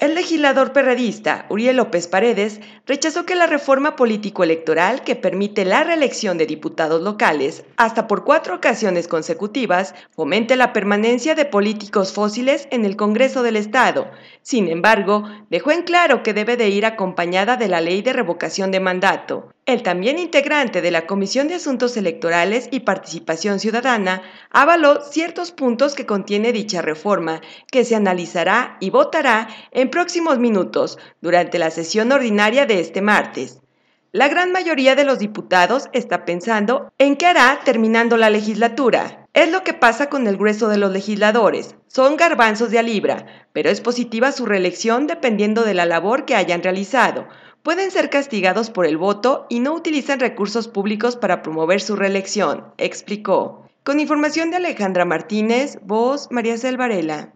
El legislador perredista Uriel López Paredes rechazó que la reforma político-electoral que permite la reelección de diputados locales hasta por cuatro ocasiones consecutivas fomente la permanencia de políticos fósiles en el Congreso del Estado. Sin embargo, dejó en claro que debe de ir acompañada de la ley de revocación de mandato. El también integrante de la Comisión de Asuntos Electorales y Participación Ciudadana avaló ciertos puntos que contiene dicha reforma, que se analizará y votará en próximos minutos durante la sesión ordinaria de este martes. La gran mayoría de los diputados está pensando en qué hará terminando la legislatura. Es lo que pasa con el grueso de los legisladores. Son garbanzos de a libra, pero es positiva su reelección dependiendo de la labor que hayan realizado pueden ser castigados por el voto y no utilizan recursos públicos para promover su reelección, explicó. Con información de Alejandra Martínez, voz María Selvarela.